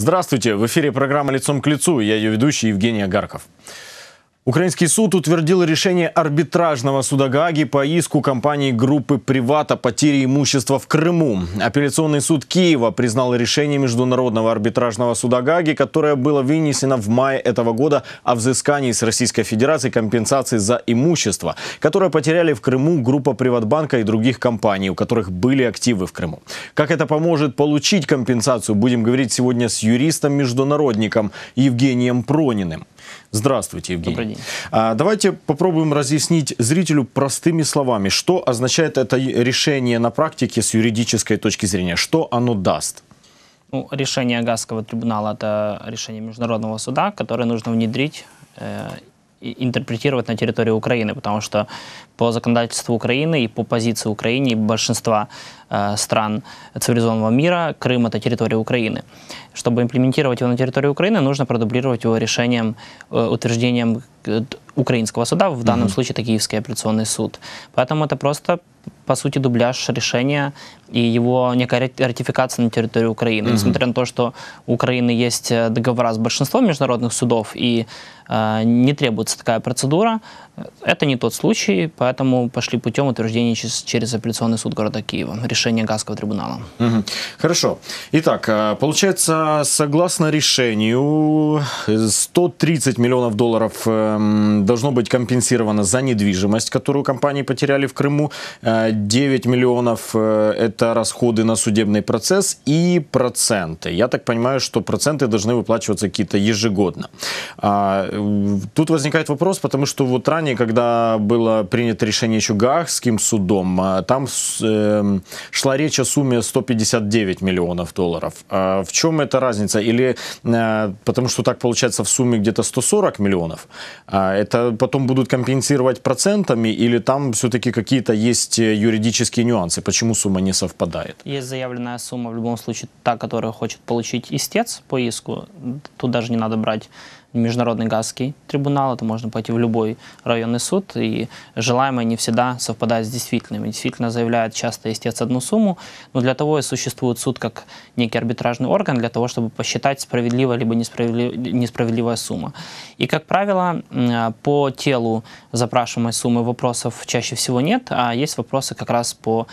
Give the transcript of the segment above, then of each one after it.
Здравствуйте, в эфире программа «Лицом к лицу» я ее ведущий Евгений Агарков. Украинский суд утвердил решение арбитражного суда Гааги по иску компании группы Привата о потере имущества в Крыму. Апелляционный суд Киева признал решение Международного арбитражного суда Гааги, которое было вынесено в мае этого года о взыскании с Российской Федерации компенсации за имущество, которое потеряли в Крыму группа «Приватбанка» и других компаний, у которых были активы в Крыму. Как это поможет получить компенсацию, будем говорить сегодня с юристом-международником Евгением Прониным. Здравствуйте, Евгений. Добрый день. А, давайте попробуем разъяснить зрителю простыми словами, что означает это решение на практике с юридической точки зрения, что оно даст. Ну, решение Агасского трибунала – это решение международного суда, которое нужно внедрить э, интерпретировать на территории Украины, потому что по законодательству Украины и по позиции Украины большинства э, стран цивилизованного мира Крым это территория Украины. Чтобы имплементировать его на территории Украины, нужно продублировать его решением, э, утверждением э, украинского суда, в данном mm-hmm. случае это Киевский апелляционный суд. Поэтому это просто по сути, дубляж решения и его некая ратификация на территории Украины. Mm-hmm. Несмотря на то, что у Украины есть э, договора с большинством международных судов и э, не требуется такая процедура, это не тот случай, поэтому пошли путем утверждения через, через апелляционный суд города Киева, решение Газского трибунала. Угу. Хорошо. Итак, э, получается, согласно решению, 130 миллионов долларов эм, должно быть компенсировано за недвижимость, которую компании потеряли в Крыму. Э, 9 миллионов э, – это расходы на судебный процесс и проценты. Я так понимаю, что проценты должны выплачиваться какие-то ежегодно. А, э, тут возникает вопрос, потому что вот ранее, когда было принято решение еще Гаагским судом, а, там эм, шла речь о сумме 159 миллионов долларов. А в чем эта разница? Или э, потому что так получается в сумме где-то 140 миллионов, это потом будут компенсировать процентами, или там все-таки какие-то есть юридические юридические нюансы, почему сумма не совпадает? Есть заявленная сумма, в любом случае, та, которую хочет получить истец по иску, тут даже не надо брать Международный Газский трибунал, это можно пойти в любой районный суд, и желаемое не всегда совпадает с действительным. действительно заявляет часто истец одну сумму, но для того и существует суд как некий арбитражный орган, для того, чтобы посчитать справедливая либо несправедливая, несправедливая сумма. И, как правило, по телу запрашиваемой суммы вопросов чаще всего нет, а есть вопросы как раз по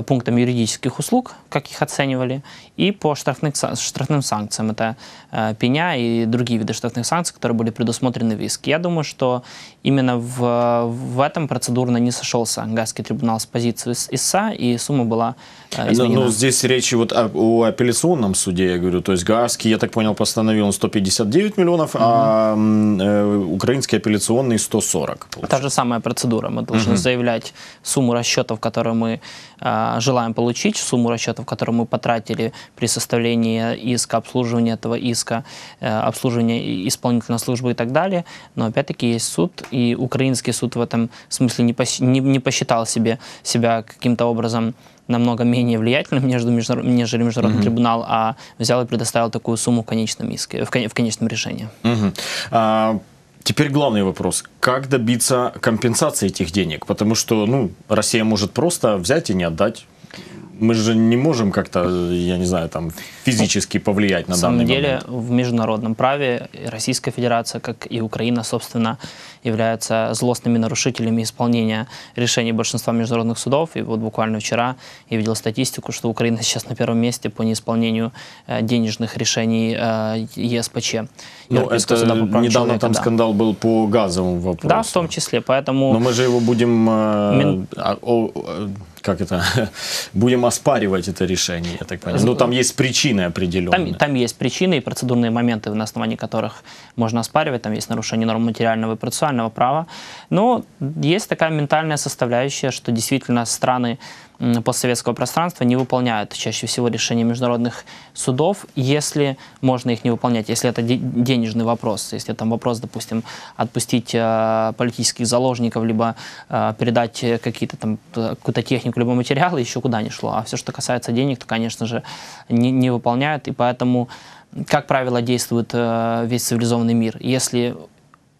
пунктам юридических услуг, как их оценивали, и по штрафных, штрафным санкциям. Это э, пеня и другие виды штрафных санкций, которые были предусмотрены в иске. Я думаю, что именно в, в этом процедурно не сошелся Гаагский трибунал с позиции ИСА, и сумма была э, Но, ну, но ну, здесь речь вот о, о апелляционном суде, я говорю. То есть Гаагский, я так понял, постановил 159 миллионов, mm а э, украинский апелляционный 140. Получается. Та же самая процедура. Мы должны mm заявлять сумму расчетов, которые мы э, а, желаем получить сумму расчетов, которую мы потратили при составлении иска, обслуживании этого иска, э, обслуживания исполнительной службы и так далее. Но опять-таки есть суд, и украинский суд в этом смысле не, пос, не, не посчитал себе, себя каким-то образом намного менее влиятельным, нежели международный, нежели международный угу. трибунал, а взял и предоставил такую сумму в конечном иске, в, в конечном решении. Угу. А Теперь главный вопрос. Как добиться компенсации этих денег? Потому что ну, Россия может просто взять и не отдать мы же не можем как-то, я не знаю, там физически повлиять на, данный момент. На самом деле момент. в международном праве Российская Федерация, как и Украина, собственно, являются злостными нарушителями исполнения решений большинства международных судов. И вот буквально вчера я видел статистику, что Украина сейчас на первом месте по неисполнению э, денежных решений э, ЕСПЧ. Ну, это недавно там скандал был по газовому вопросу. Да, в том числе, поэтому... Но мы же его будем... Э, Мин... А, как это, будем оспаривать это решение, я так понимаю. Ну, там есть причины определенные. Там, там есть причины и процедурные моменты, на основании которых можно оспаривать. Там есть нарушение норм материального и процессуального права. Но есть такая ментальная составляющая, что действительно страны постсоветского пространства не выполняют чаще всего решения международных судов, если можно их не выполнять, если это денежный вопрос, если там вопрос, допустим, отпустить э, политических заложников, либо э, передать какие-то там э, какую-то технику, либо материалы, еще куда не шло. А все, что касается денег, то, конечно же, не, не выполняют, и поэтому как правило, действует э, весь цивилизованный мир. Если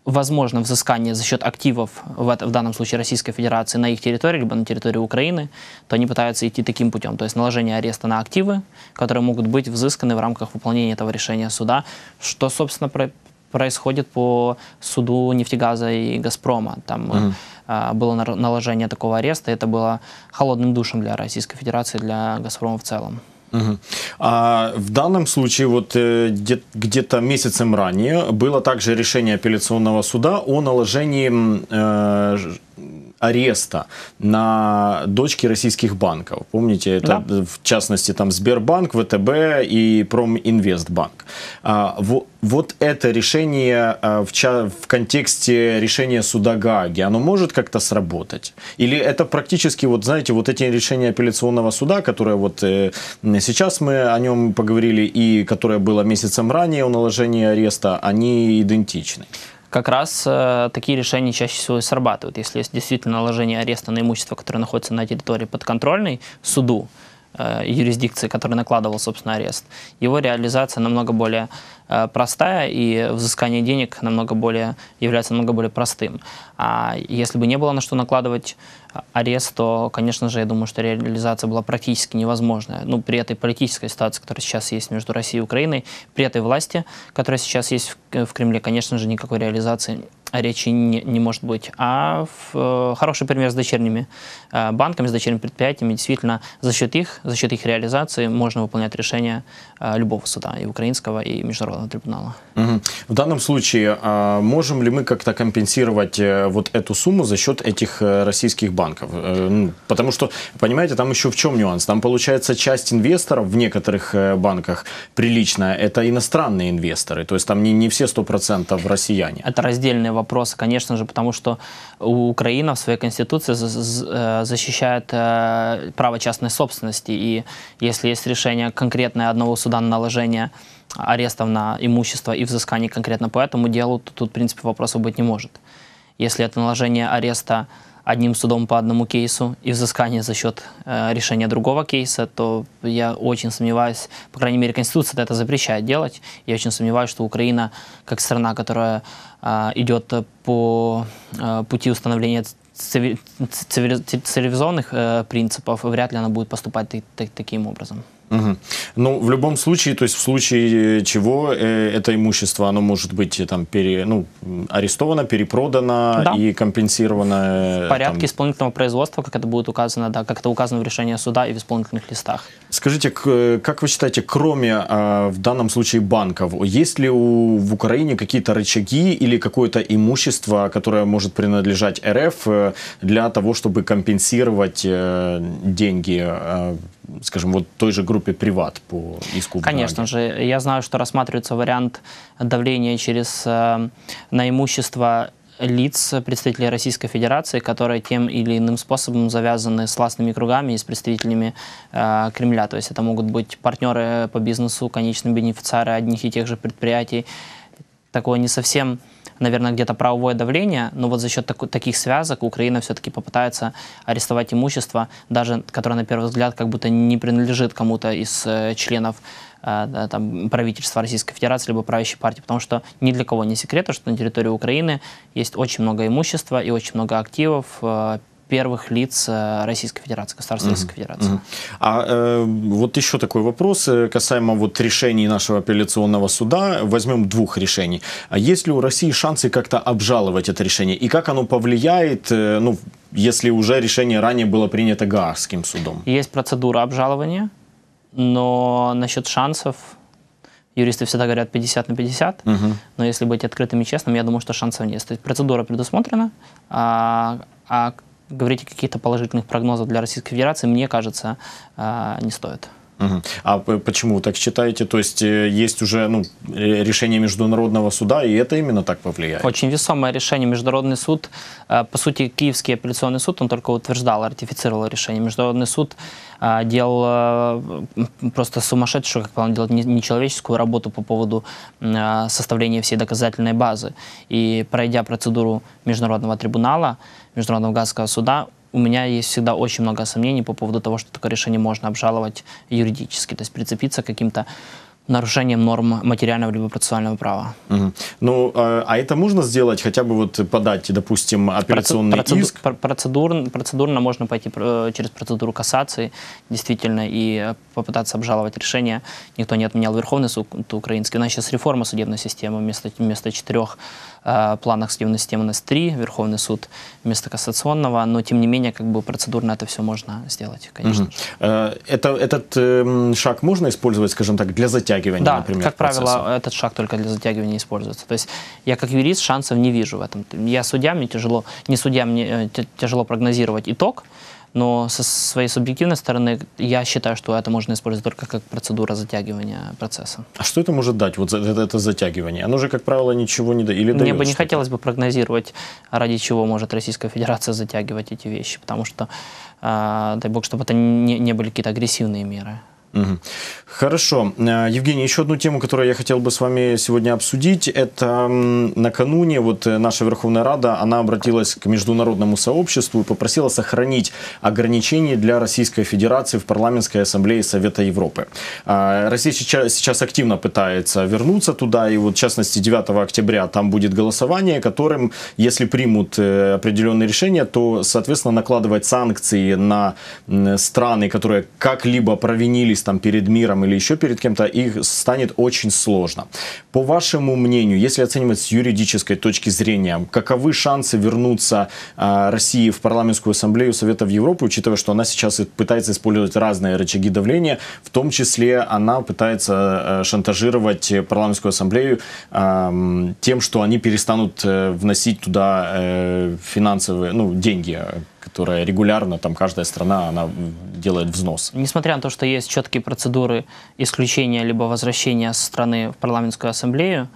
возможно взыскание за счет активов, в, это, в данном случае Российской Федерации, на их территории, либо на территории Украины, то они пытаются идти таким путем. То есть наложение ареста на активы, которые могут быть взысканы в рамках выполнения этого решения суда, что, собственно, про происходит по суду нефтегаза и «Газпрома». Там mm-hmm. было наложение такого ареста, это было холодным душем для Российской Федерации, для «Газпрома» в целом. А в данном случае, вот э, где-то месяцем ранее, было также решение апелляционного суда о наложении э, ареста на дочки российских банков. Помните, это да. в частности там Сбербанк, ВТБ и Проминвестбанк. А, в, вот это решение а, в, ча, в контексте решения суда Гаги оно может как-то сработать? Или это практически, вот знаете, вот эти решения апелляционного суда, которое вот э, сейчас мы о нем поговорили и которое было месяцем ранее о наложении ареста, они идентичны? как раз э, такие решения чаще всего и срабатывают. Если есть действительно наложение ареста на имущество, которое находится на территории подконтрольной суду, э, юрисдикции, который накладывал, собственно, арест, его реализация намного более Э, простая, и взыскание денег намного более, является намного более простым. А если бы не было на что накладывать э, арест, то, конечно же, я думаю, что реализация была практически невозможная. Ну, при этой политической ситуации, которая сейчас есть между Россией и Украиной, при этой власти, которая сейчас есть в, э, Кремле, конечно же, никакой реализации речи не, не может быть. А в, э, хороший пример с дочерними э, банками, с дочерними предприятиями, действительно, за счет их, за счет их реализации можно выполнять решения э, любого суда, и украинского, и международного. Международного трибунала. Угу. В данном случае а, можем ли мы как-то компенсировать э, вот эту сумму за счет этих э, российских банков? Э, потому что, понимаете, там еще в чем нюанс? Там получается часть инвесторов в некоторых банках приличная, это иностранные инвесторы, то есть там не, не все 100% россияне. Это раздельный вопрос, конечно же, потому что Украина в своей конституции защищает право частной собственности, и если есть решение конкретное одного суда на наложение арестов на имущество и взысканий конкретно по этому делу, то тут, в принципе, вопросов быть не может. Если это наложение ареста одним судом по одному кейсу и взыскание за счет э, решения другого кейса, то я очень сомневаюсь, по крайней мере, Конституция это запрещает делать. Я очень сомневаюсь, что Украина, как страна, которая э, идет по э, пути установления цивилизованных э, принципов, вряд ли она будет поступать таким образом. Угу. Ну, в любом случае, то есть в случае э, чего э, это имущество, оно может быть э, там пере, ну, арестовано, перепродано да. и компенсировано. В э, порядке там... исполнительного производства, как это будет указано, да, как это указано в решении суда и в исполнительных листах. Скажите, как вы считаете, кроме э, в данном случае банков, есть ли у, в Украине какие-то рычаги или какое-то имущество, которое может принадлежать РФ э, для того, чтобы компенсировать э, деньги? Э, скажем, вот той же группе «Приват» по иску Конечно же. Я знаю, что рассматривается вариант давления через э, на имущество лиц, представителей Российской Федерации, которые тем или иным способом завязаны с властными кругами и с представителями э, Кремля. То есть это могут быть партнеры по бизнесу, конечные бенефициары одних и тех же предприятий, такое не совсем наверное, где-то правовое давление, но вот за счет таку- таких связок Украина все-таки попытается арестовать имущество, даже которое на первый взгляд как будто не принадлежит кому-то из э, членов э, там, правительства Российской Федерации либо правящей партии, потому что ни для кого не секрет, что на территории Украины есть очень много имущества и очень много активов, э, первых лиц э, Российской Федерации, государства угу. Российской Федерации. Угу. А э, вот еще такой вопрос э, касаемо вот решений нашего апелляционного суда. Возьмем двух решений. А есть ли у России шансы как-то обжаловать это решение? И как оно повлияет, э, ну, если уже решение ранее было принято Гаагским судом? Есть процедура обжалования, но насчет шансов юристы всегда говорят 50 на 50, угу. но если быть открытым и честным, я думаю, что шансов нет. То есть процедура предусмотрена, а, а говорить о каких-то положительных прогнозах для Российской Федерации, мне кажется, а, не стоит. А почему вы так считаете? То есть э, есть уже ну, э, решение международного суда, и это именно так повлияет? Очень весомое решение. Международный суд, э, по сути, Киевский апелляционный суд, он только утверждал, ратифицировал решение. Международный суд делал просто сумасшедшую, как он делает, нечеловеческую работу по поводу составления всей доказательной базы. И пройдя процедуру Международного трибунала, Международного газского суда, у меня есть всегда очень много сомнений по поводу того, что такое решение можно обжаловать юридически, то есть прицепиться к каким-то нарушением норм материального либо процессуального права. Угу. Ну, э, а это можно сделать, хотя бы вот подать, допустим, операционный Процеду, иск? Процедур, процедурно можно пойти через процедуру кассации, действительно, и э, попытаться обжаловать решение. Никто не отменял Верховный суд украинский. У нас сейчас реформа судебной системы. Вместо, вместо четырех э, планах судебной системы у нас три, Верховный суд вместо кассационного, но тем не менее, как бы процедурно это все можно сделать, конечно. Угу. Э, это, этот э, шаг можно использовать, скажем так, для затягивания затягивания, да, например, как процесса. правило, этот шаг только для затягивания используется. То есть я как юрист шансов не вижу в этом. Я судья, мне тяжело, не судья, мне э, тяжело прогнозировать итог, но со своей субъективной стороны я считаю, что это можно использовать только как процедура затягивания процесса. А что это может дать, вот это, это затягивание? Оно же, как правило, ничего не дает. Или Мне бы не хотелось бы прогнозировать, ради чего может Российская Федерация затягивать эти вещи, потому что, э, дай бог, чтобы это не, не были какие-то агрессивные меры. Хорошо. Э, Евгений, еще одну тему, которую я хотел бы с вами сегодня обсудить, это накануне вот э, наша Верховная Рада, она обратилась к международному сообществу и попросила сохранить ограничения для Российской Федерации в Парламентской Ассамблее Совета Европы. А, Россия сейчас, сейчас активно пытается вернуться туда, и вот в частности 9 октября там будет голосование, которым, если примут э, определенные решения, то, соответственно, накладывать санкции на страны, которые как-либо провинились ответственность там перед миром или еще перед кем-то, их станет очень сложно. По вашему мнению, если оценивать с юридической точки зрения, каковы шансы вернуться э, России в парламентскую ассамблею Совета в Европу, учитывая, что она сейчас пытается использовать разные рычаги давления, в том числе она пытается э, шантажировать парламентскую ассамблею э, тем, что они перестанут э, вносить туда э, финансовые, ну, деньги которая регулярно, там каждая страна, она делает взнос. Несмотря на то, что есть четкие процедуры исключения либо возвращения страны в парламентскую ассамблею,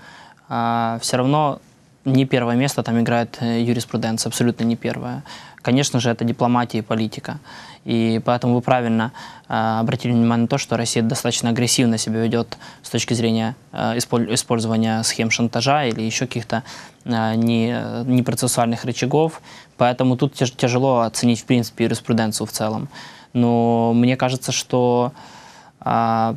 а, все равно не первое место там играет э, юриспруденция, абсолютно не первое. Конечно же, это дипломатия и политика. И поэтому вы правильно э, обратили внимание на то, что Россия достаточно агрессивно себя ведет с точки зрения э, использования схем шантажа или еще каких-то э, не, э, не процессуальных рычагов. Поэтому тут тяж, тяжело оценить, в принципе, юриспруденцию в целом. Но мне кажется, что э,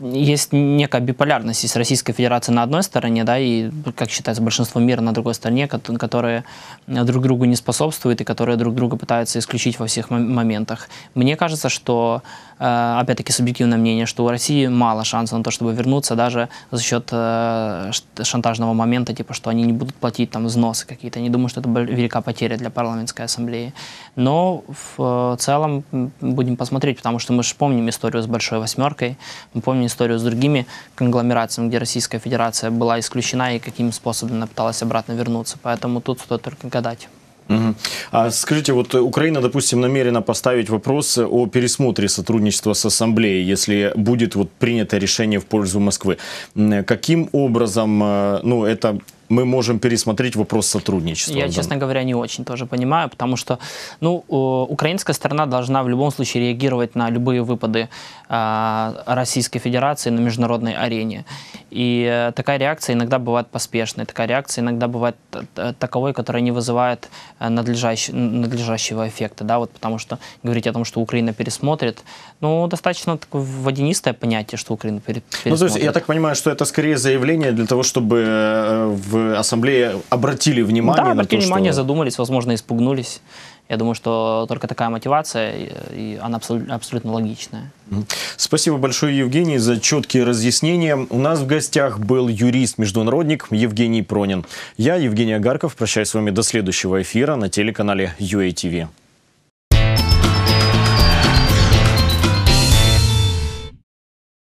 есть некая биполярность. Есть Российская Федерация на одной стороне, да, и, как считается, большинство мира на другой стороне, которые э, друг другу не способствуют и которые друг друга пытаются исключить во всех моментах. Мне кажется, что, э, опять-таки, субъективное мнение, что у России мало шансов на то, чтобы вернуться, даже за счет э, шантажного момента, типа, что они не будут платить там взносы какие-то. Не думаю, что это велика потеря для парламентской ассамблеи. Но в целом будем посмотреть, потому что мы же помним историю с Большой Восьмеркой, мы помним историю с другими конгломерациями, где Российская Федерация была исключена и каким способом она пыталась обратно вернуться. Поэтому тут стоит только гадать. Угу. А скажите, вот Украина, допустим, намерена поставить вопрос о пересмотре сотрудничества с Ассамблеей, если будет вот принято решение в пользу Москвы. Каким образом, э, ну, это мы можем пересмотреть вопрос сотрудничества. Я, честно говоря, не очень тоже понимаю, потому что ну, э, украинская сторона должна в любом случае реагировать на любые выпады а, Российской Федерации на международной арене. И э, такая реакция иногда бывает поспешной, такая реакция иногда бывает таковой, которая не вызывает э, надлежащ... надлежащего эффекта. Да? Вот потому что говорить о том, что Украина пересмотрит, ну, достаточно такое водянистое понятие, что Украина пересмотрит. Ну, то есть, я так понимаю, что это скорее заявление для того, чтобы в в Ассамблее обратили внимание да, обратили на то, внимание, что... задумались, возможно, испугнулись. Я думаю, что только такая мотивация, и она абсолютно, абсолютно логичная. Спасибо большое, Евгений, за четкие разъяснения. У нас в гостях был юрист-международник Евгений Пронин. Я, Евгений Агарков, прощаюсь с вами до следующего эфира на телеканале UATV.